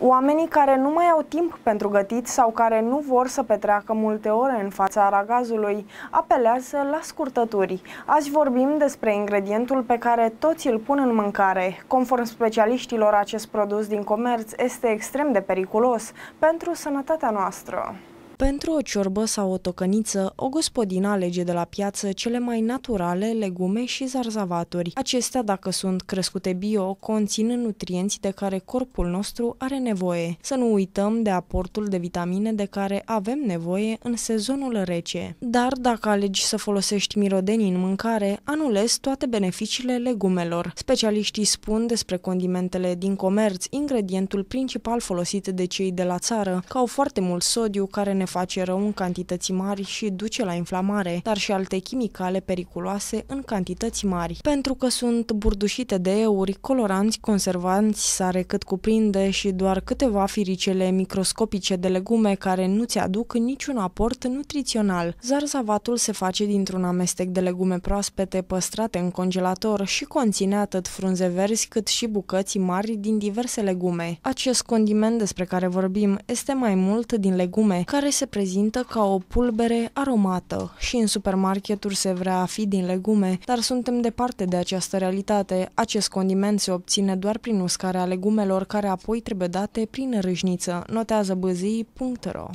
Oamenii care nu mai au timp pentru gătit sau care nu vor să petreacă multe ore în fața aragazului apelează la scurtături. Azi vorbim despre ingredientul pe care toți îl pun în mâncare. Conform specialiștilor, acest produs din comerț este extrem de periculos pentru sănătatea noastră. Pentru o ciorbă sau o tocăniță, o gospodină alege de la piață cele mai naturale legume și zarzavaturi. Acestea, dacă sunt crescute bio, conțin nutrienți de care corpul nostru are nevoie. Să nu uităm de aportul de vitamine de care avem nevoie în sezonul rece. Dar dacă alegi să folosești mirodenii în mâncare, anulezi toate beneficiile legumelor. Specialiștii spun despre condimentele din comerț, ingredientul principal folosit de cei de la țară, că au foarte mult sodiu care ne face rău în cantități mari și duce la inflamare, dar și alte chimicale periculoase în cantități mari, pentru că sunt burdușite de euri, coloranți, conservanți, sare cât cuprinde și doar câteva firicele microscopice de legume care nu-ți aduc niciun aport nutrițional. Zarzavatul se face dintr-un amestec de legume proaspete păstrate în congelator și conține atât frunze verzi cât și bucăți mari din diverse legume. Acest condiment despre care vorbim este mai mult din legume, care se prezintă ca o pulbere aromată și în supermarketuri se vrea a fi din legume, dar suntem departe de această realitate. Acest condiment se obține doar prin uscarea legumelor care apoi trebuie date prin râșniță, notează băzii.ro.